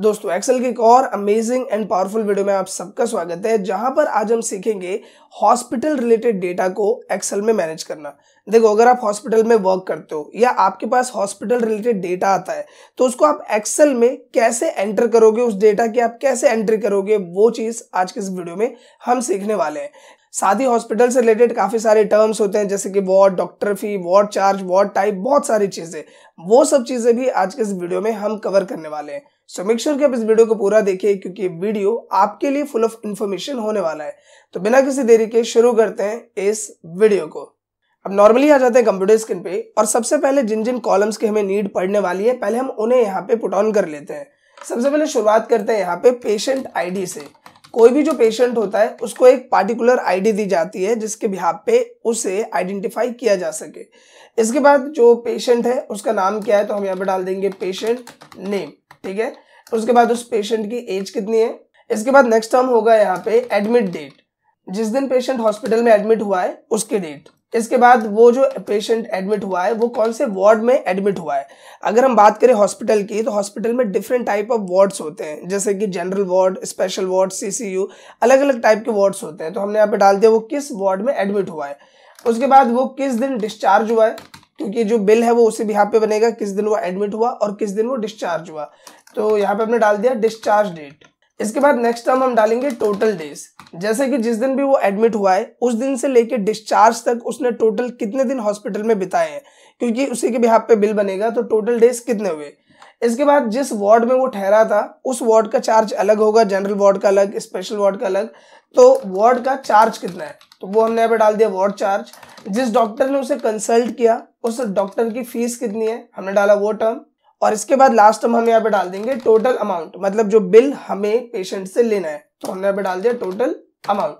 दोस्तों एक्सेल की एक और अमेजिंग एंड पावरफुल वीडियो में आप सबका स्वागत है जहां पर आज हम सीखेंगे हॉस्पिटल रिलेटेड डेटा को एक्सेल में मैनेज करना देखो अगर आप हॉस्पिटल में वर्क करते हो या आपके पास हॉस्पिटल रिलेटेड डेटा आता है तो उसको आप एक्सेल में कैसे एंटर करोगे उस डेटा की आप कैसे एंट्री करोगे वो चीज़ आज के इस वीडियो में हम सीखने वाले हैं साथ ही हॉस्पिटल से रिलेटेड काफ़ी सारे टर्म्स होते हैं जैसे कि ward doctor fee ward charge ward type बहुत सारी चीज़ें वो सब चीज़ें भी आज के इस वीडियो में हम कवर करने वाले हैं सो मेक श्योर कि आप इस वीडियो को पूरा देखिए क्योंकि वीडियो आपके लिए फुल ऑफ इन्फॉर्मेशन होने वाला है तो बिना किसी देरी के शुरू करते हैं इस वीडियो को अब नॉर्मली आ जाते हैं कंप्यूटर स्क्रीन पे और सबसे पहले जिन जिन कॉलम्स की हमें नीड पड़ने वाली है पहले हम उन्हें यहाँ पे पुट ऑन कर लेते हैं सबसे पहले शुरुआत करते हैं यहाँ पे पेशेंट आईडी से कोई भी जो पेशेंट होता है उसको एक पार्टिकुलर आईडी दी जाती है जिसके बिहार पे उसे आइडेंटिफाई किया जा सके इसके बाद जो पेशेंट है उसका नाम क्या है तो हम यहाँ पे डाल देंगे पेशेंट नेम ठीक है उसके बाद उस पेशेंट की एज कितनी है इसके बाद नेक्स्ट टर्म होगा यहाँ पे एडमिट डेट जिस दिन पेशेंट हॉस्पिटल में एडमिट हुआ है उसकी डेट इसके बाद वो जो पेशेंट एडमिट हुआ है वो कौन से वार्ड में एडमिट हुआ है अगर हम बात करें हॉस्पिटल की तो हॉस्पिटल में डिफरेंट टाइप ऑफ वार्ड्स होते हैं जैसे कि general ward special ward CCU अलग अलग टाइप के वार्ड्स होते हैं तो हमने यहाँ पे डाल दिया वो किस वार्ड में एडमिट हुआ है उसके बाद वो किस दिन डिस्चार्ज हुआ है क्योंकि जो बिल है वो उसे भी यहाँ पे बनेगा किस दिन वो एडमिट हुआ और किस दिन वो डिस्चार्ज हुआ तो यहाँ पे हमने डाल दिया डिस्चार्ज डेट इसके बाद नेक्स्ट टर्म हम डालेंगे टोटल डेज जैसे कि जिस दिन भी वो एडमिट हुआ है उस दिन से लेके डिस्चार्ज तक उसने टोटल कितने दिन हॉस्पिटल में बिताए हैं क्योंकि उसी के बिहार पे बिल बनेगा तो टोटल डेज कितने हुए इसके बाद जिस वार्ड में वो ठहरा था उस वार्ड का चार्ज अलग होगा जनरल वार्ड का अलग स्पेशल वार्ड का अलग तो वार्ड का चार्ज कितना है तो वो हमने यहाँ पे डाल दिया वार्ड चार्ज जिस डॉक्टर ने उसे कंसल्ट किया उस डॉक्टर की फीस कितनी है हमने डाला वो टर्म और इसके बाद लास्ट हम हम यहाँ पे डाल देंगे टोटल अमाउंट मतलब जो बिल हमें पेशेंट से लेना है तो हमने यहाँ पे डाल दिया टोटल अमाउंट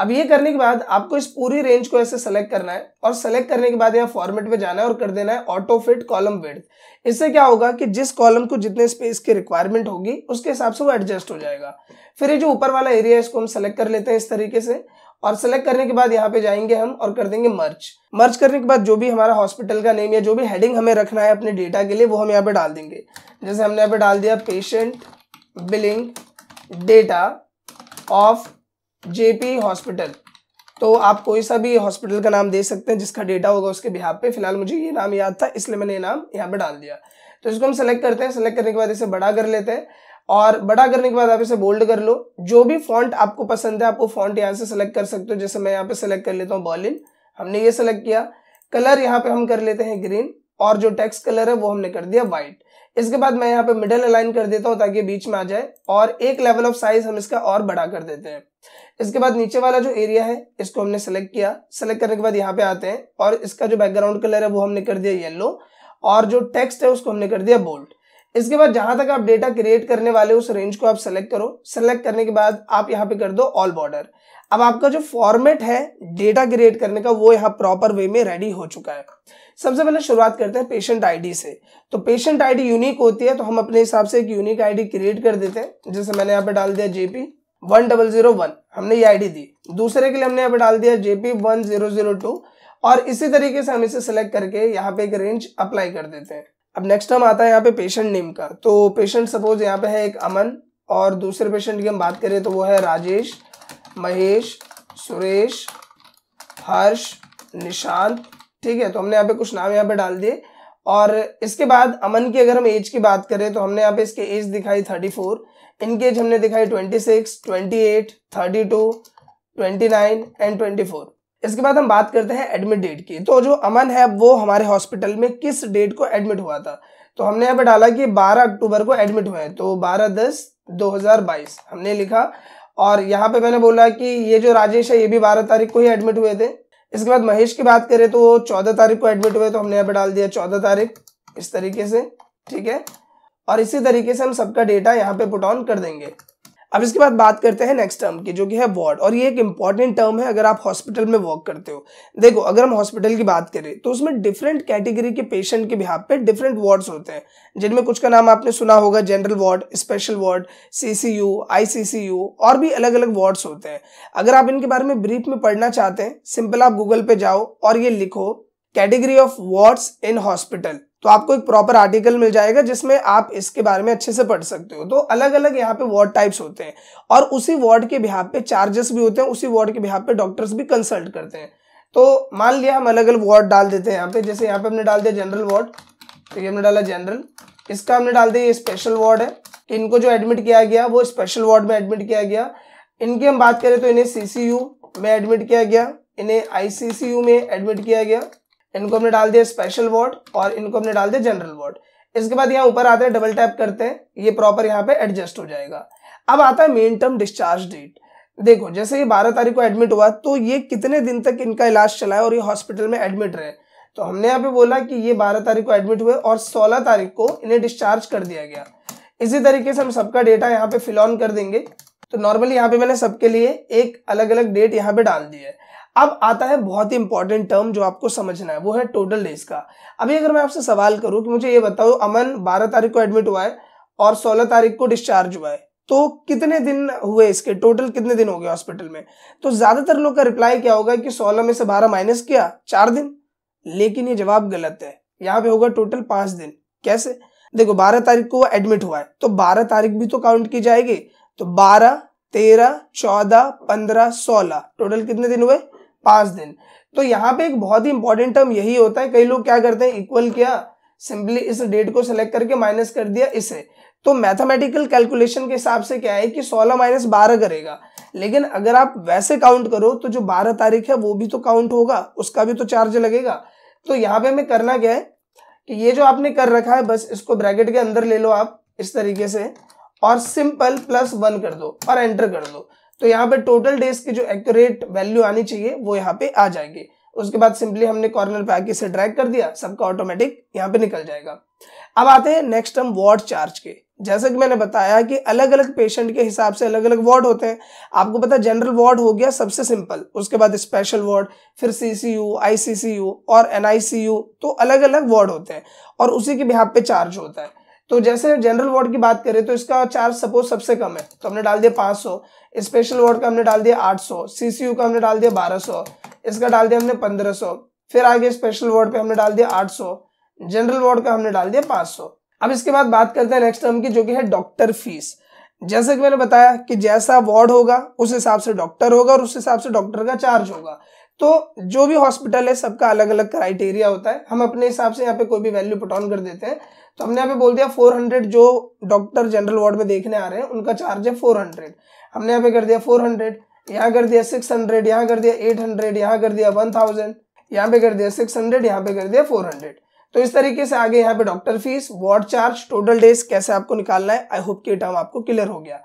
अब ये करने के बाद आपको इस पूरी रेंज को ऐसे सेलेक्ट करना है और सेलेक्ट करने के बाद यहाँ फॉर्मेट पे जाना है और कर देना है ऑटो फिट कॉलम वेड इससे क्या होगा कि जिस कॉलम को जितने स्पेस की रिक्वायरमेंट होगी उसके हिसाब से वो एडजस्ट हो जाएगा फिर ये जो ऊपर वाला एरिया है इसको हम सेलेक्ट कर लेते हैं इस तरीके से और सेलेक्ट करने के बाद यहाँ पे जाएंगे हम और कर देंगे मर्च मर्च करने के बाद जो भी हमारा हॉस्पिटल का नेम या जो भी हेडिंग हमें रखना है अपने डेटा के लिए वो हम यहाँ पे डाल देंगे जैसे हमने यहाँ पे डाल दिया patient billing data of JP hospital तो आप कोई सा भी हॉस्पिटल का नाम दे सकते हैं जिसका डेटा होगा उसके बिहार पे फिलहाल मुझे ये नाम याद था इसलिए मैंने ये नाम यहाँ पे डाल दिया तो इसको हम सेलेक्ट करते हैं सेलेक्ट करने के बाद इसे बड़ा कर लेते हैं और बड़ा करने के बाद आप इसे बोल्ड कर लो जो भी फॉन्ट आपको पसंद है आप वो फॉन्ट यहाँ से सेलेक्ट कर सकते हो जैसे मैं यहाँ पे सेलेक्ट कर लेता हूँ बॉलिन हमने ये सेलेक्ट किया कलर यहाँ पे हम कर लेते हैं ग्रीन और जो टेक्स कलर है वो हमने कर दिया व्हाइट इसके बाद मैं यहाँ पे मिडल अलाइन कर देता हूँ ताकि बीच में आ जाए और एक लेवल ऑफ साइज हम इसका और बड़ा कर देते हैं इसके बाद नीचे वाला जो एरिया है इसको हमने सेलेक्ट किया सेलेक्ट करने के बाद यहाँ पे आते हैं और इसका जो बैकग्राउंड कलर है वो हमने कर दिया येलो और जो टेक्स्ट है उसको हमने कर दिया बोल्ड इसके बाद जहां तक आप डेटा क्रिएट करने वाले उस रेंज को आप सेलेक्ट करो सेलेक्ट करने के बाद आप यहाँ पे कर दो ऑल बॉर्डर अब आपका जो फॉर्मेट है डेटा क्रिएट करने का वो यहाँ प्रॉपर वे में रेडी हो चुका है सबसे पहले शुरुआत करते हैं पेशेंट आईडी से तो पेशेंट आईडी यूनिक होती है तो हम अपने हिसाब से एक यूनिक आईडी क्रिएट कर देते हैं जैसे मैंने यहाँ पे डाल दिया JP one double zero one हमने ये आईडी दी दूसरे के लिए हमने यहाँ पे डाल दिया JP one zero zero two और इसी तरीके से हम इसे सेलेक्ट करके यहाँ पे एक रेंज अप्लाई कर देते हैं अब नेक्स्ट हम आता है यहाँ पे पेशेंट नेम का तो पेशेंट सपोज यहाँ पे है एक अमन और दूसरे पेशेंट की हम बात करें तो वो है राजेश महेश सुरेश हर्ष निशांत ठीक है तो हमने यहाँ पे कुछ नाम यहाँ पे डाल दिए और इसके बाद अमन की अगर हम एज की बात करें तो हमने यहाँ पे इसके एज दिखाई थर्टी फोर इनकी एज हमने दिखाई twenty six twenty eight thirty two twenty nine and twenty four इसके बाद हम बात करते हैं एडमिट डेट की तो जो अमन है वो हमारे हॉस्पिटल में किस डेट को एडमिट हुआ था तो हमने यहाँ पे डाला कि 12 अक्टूबर को एडमिट हुए तो 12 दस 2022 हमने लिखा और यहाँ पे मैंने बोला कि ये जो राजेश है ये भी 12 तारीख को ही एडमिट हुए थे इसके बाद महेश की बात करें तो वो चौदह तारीख को एडमिट हुए तो हमने यहाँ पे डाल दिया चौदह तारीख इस तरीके से ठीक है और इसी तरीके से हम सबका डेटा यहाँ पे पुट ऑन कर देंगे अब इसके बाद बात करते हैं नेक्स्ट टर्म की जो कि है वार्ड और ये एक इंपॉर्टेंट टर्म है अगर आप हॉस्पिटल में वर्क करते हो देखो अगर हम हॉस्पिटल की बात करें तो उसमें डिफरेंट कैटेगरी के पेशेंट के बिहार पे डिफरेंट वार्ड्स होते हैं जिनमें कुछ का नाम आपने सुना होगा general ward special ward C C और भी अलग अलग वार्ड्स होते हैं अगर आप इनके बारे में ब्रीफ में पढ़ना चाहते हैं सिंपल आप गूगल पे जाओ और ये लिखो category of wards in hospital तो आपको एक प्रॉपर आर्टिकल मिल जाएगा जिसमें आप इसके बारे में अच्छे से पढ़ सकते हो तो अलग अलग यहाँ पे वार्ड टाइप्स होते हैं और उसी वार्ड के बिहार पे चार्जेस भी होते हैं उसी वार्ड के बिहार पे डॉक्टर्स भी कंसल्ट करते हैं तो मान लिया हम अलग अलग वार्ड डाल देते हैं यहाँ पे जैसे यहाँ पे हमने डाल दिया जनरल वार्ड तो ये हमने डाला जनरल इसका हमने डाल दिया ये स्पेशल वार्ड है कि इनको जो एडमिट किया गया वो स्पेशल वार्ड में एडमिट किया गया इनकी हम बात करें तो इन्हें सी में एडमिट किया गया इन्हें आई में एडमिट किया गया इनको हमने डाल दिया स्पेशल वर्ड और इनको हमने डाल दिया जनरल वर्ड इसके बाद यहाँ ऊपर आते हैं डबल टैप करते हैं ये प्रॉपर यहाँ पे एडजस्ट हो जाएगा अब आता है मेन टर्म डिस्चार्ज डेट देखो जैसे ये बारह तारीख को एडमिट हुआ तो ये कितने दिन तक इनका इलाज चला है और ये हॉस्पिटल में एडमिट रहे तो हमने यहाँ पे बोला कि ये बारह तारीख को एडमिट हुए और सोलह तारीख को इन्हें डिस्चार्ज कर दिया गया इसी तरीके से हम सबका डेटा यहाँ पे फिल ऑन कर देंगे तो नॉर्मली यहाँ पे मैंने सबके लिए एक अलग अलग डेट यहाँ पे डाल दिया है अब आता है बहुत ही इंपॉर्टेंट टर्म जो आपको समझना है वो है टोटल डेज का अभी अगर मैं आपसे सवाल करूं कि मुझे ये बताओ अमन बारह तारीख को एडमिट हुआ है और सोलह तारीख को डिस्चार्ज हुआ है तो कितने दिन हुए इसके टोटल कितने दिन हो गए हॉस्पिटल में तो ज्यादातर लोग का रिप्लाई क्या होगा कि सोलह में से बारह माइनस किया चार दिन लेकिन ये जवाब गलत है यहाँ पे होगा टोटल पांच दिन कैसे देखो बारह तारीख को एडमिट हुआ है तो बारह तारीख भी तो काउंट की जाएगी तो बारह तेरह चौदह पंद्रह सोलह टोटल कितने दिन हुए पांच दिन तो यहाँ पे एक बहुत ही इंपॉर्टेंट टर्म यही होता है कई लोग क्या करते हैं इक्वल किया सिंपली इस डेट को सिलेक्ट करके माइनस कर दिया इसे तो मैथमेटिकल कैलकुलेशन के हिसाब से क्या है कि 16 माइनस बारह करेगा लेकिन अगर आप वैसे काउंट करो तो जो 12 तारीख है वो भी तो काउंट होगा उसका भी तो चार्ज लगेगा तो यहाँ पे हमें करना क्या है कि ये जो आपने कर रखा है बस इसको ब्रैकेट के अंदर ले लो आप इस तरीके से और सिंपल प्लस वन कर दो और एंटर कर दो तो यहाँ पर टोटल डेज की जो एक्यूरेट वैल्यू आनी चाहिए वो यहाँ पे आ जाएगी उसके बाद सिंपली हमने कॉर्नर पे आके इसे ड्रैग कर दिया सबका ऑटोमेटिक यहाँ पे निकल जाएगा अब आते हैं नेक्स्ट हम वार्ड चार्ज के जैसा कि मैंने बताया कि अलग अलग पेशेंट के हिसाब से अलग अलग वार्ड होते हैं आपको पता जनरल वार्ड हो गया सबसे सिंपल उसके बाद स्पेशल वार्ड फिर सीसीयू आईसीसीयू और एनआईसीयू तो अलग अलग वार्ड होते हैं और उसी के बिहार पे चार्ज होता है तो जैसे जनरल वार्ड की बात करें तो इसका चार्ज सपोज सबसे कम है तो हमने डाल दिया पांच सौ स्पेशल वार्ड का हमने डाल दिया आठ सौ सीसीयू का हमने डाल दिया बारह सौ इसका डाल दिया हमने पंद्रह सौ फिर आगे स्पेशल वार्ड पे हमने डाल दिया आठ सौ जनरल वार्ड का हमने डाल दिया पांच सौ अब इसके बाद बात करते हैं नेक्स्ट टर्म की जो की है डॉक्टर फीस जैसे कि मैंने बताया कि जैसा वार्ड होगा उस हिसाब से डॉक्टर होगा और उस हिसाब से डॉक्टर का चार्ज होगा तो जो भी हॉस्पिटल है सबका अलग अलग क्राइटेरिया होता है हम अपने हिसाब से यहाँ पे कोई भी वैल्यू पुट ऑन कर देते हैं तो हमने यहाँ पे बोल दिया 400 जो डॉक्टर जनरल वार्ड में देखने आ रहे हैं उनका चार्ज है 400 हमने यहाँ पे कर दिया 400 यहाँ कर दिया 600 हंड्रेड यहाँ कर दिया 800 हंड्रेड यहाँ कर दिया 1000 यहाँ पे कर दिया 600 हंड्रेड यहाँ पे कर दिया 400 तो इस तरीके से आगे यहाँ पे doctor fees ward charge total days कैसे आपको निकालना है आई होप की टर्म आपको क्लियर हो गया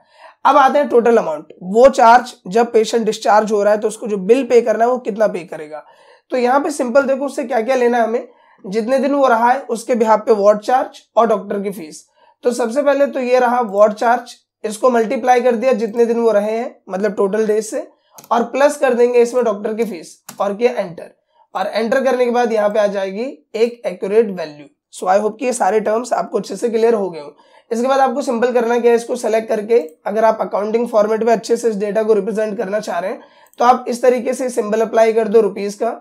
अब आते हैं टोटल अमाउंट वो चार्ज जब पेशेंट डिस्चार्ज हो रहा है तो उसको जो बिल पे करना है वो कितना पे करेगा तो यहाँ पे सिंपल देखो उससे क्या क्या लेना है हमें जितने दिन वो रहा है उसके बिहार पे वार्ड चार्ज और डॉक्टर की फीस तो सबसे पहले तो ये रहा वार्ड चार्ज इसको मल्टीप्लाई कर दिया जितने दिन वो रहे हैं मतलब टोटल डेज से और प्लस कर देंगे इसमें डॉक्टर की फीस और किया एंटर और एंटर करने के बाद यहाँ पे आ जाएगी एक accurate value so I hope कि ये सारे टर्म्स आपको अच्छे से क्लियर हो गए हो इसके बाद आपको सिंपल करना क्या है इसको सेलेक्ट करके अगर आप अकाउंटिंग फॉर्मेट में अच्छे से इस डेटा को रिप्रेजेंट करना चाह रहे हैं तो आप इस तरीके से सिंबल अप्लाई कर दो रुपीज का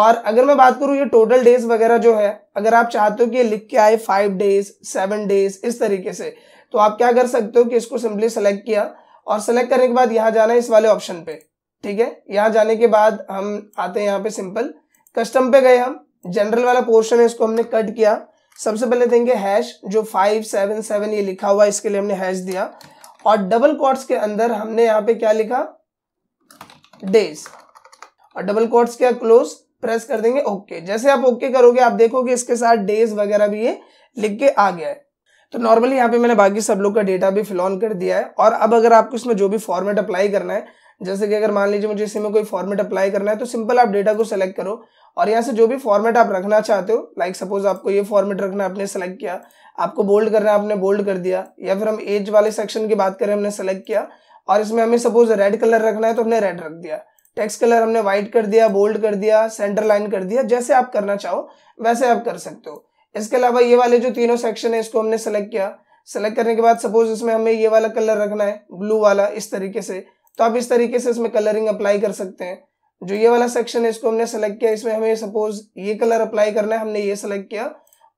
और अगर मैं बात करूँ ये टोटल डेज वगैरह जो है अगर आप चाहते हो कि लिख के आए फाइव डेज सेवन डेज इस तरीके से तो आप क्या कर सकते हो कि इसको सिंपली सेलेक्ट किया और सेलेक्ट करने के बाद यहाँ जाना है इस वाले ऑप्शन पे ठीक है यहाँ जाने के बाद हम आते हैं यहाँ पे सिंपल कस्टम पे गए हम जनरल वाला पोर्शन है इसको हमने कट किया सबसे पहले देंगे हैश जो फाइव सेवन सेवन ये लिखा हुआ है इसके लिए हमने हैश दिया और डबल कोट्स के अंदर हमने यहाँ पे क्या लिखा डेज और डबल कोट्स क्या क्लोज प्रेस कर देंगे ओके जैसे आप ओके करोगे आप देखोगे इसके साथ डेज वगैरह भी ये लिख के आ गया है तो नॉर्मली यहाँ पे मैंने बाकी सब लोग का डेटा भी फिल ऑन कर दिया है और अब अगर आपको इसमें जो भी फॉर्मेट अप्लाई करना है जैसे कि अगर मान लीजिए मुझे इसी में कोई फॉर्मेट अप्लाई करना है तो सिंपल आप डेटा को सेलेक्ट करो और यहाँ से जो भी फॉर्मेट आप रखना चाहते हो लाइक सपोज आपको ये फॉर्मेट रखना आपने सेलेक्ट किया आपको बोल्ड करना आपने बोल्ड कर दिया या फिर हम एज वाले सेक्शन की बात करें हमने सेलेक्ट किया और इसमें हमें सपोज रेड कलर रखना है तो हमने रेड रख दिया टेक्स्ट कलर हमने व्हाइट कर दिया बोल्ड कर दिया सेंटर लाइन कर दिया जैसे आप करना चाहो वैसे आप कर सकते हो इसके अलावा ये वाले जो तीनों सेक्शन है इसको हमने सेलेक्ट किया सेलेक्ट करने के बाद सपोज इसमें हमें ये वाला कलर रखना है ब्लू वाला इस तरीके से तो आप इस तरीके से इसमें कलरिंग अप्लाई कर सकते हैं जो ये वाला सेक्शन है इसको हमने सेलेक्ट किया इसमें हमें सपोज ये कलर अप्लाई करना है हमने ये सेलेक्ट किया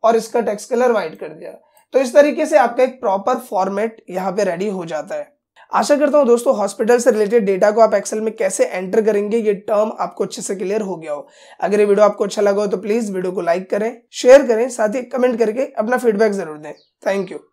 और इसका टेक्स कलर व्हाइट कर दिया तो इस तरीके से आपका एक प्रॉपर फॉर्मेट यहाँ पे रेडी हो जाता है आशा करता हूँ दोस्तों हॉस्पिटल से रिलेटेड डेटा को आप एक्सेल में कैसे एंटर करेंगे ये टर्म आपको अच्छे से क्लियर हो गया हो अगर ये वीडियो आपको अच्छा लगा हो तो प्लीज़ वीडियो को लाइक करें शेयर करें साथ ही कमेंट करके अपना फीडबैक जरूर दें थैंक यू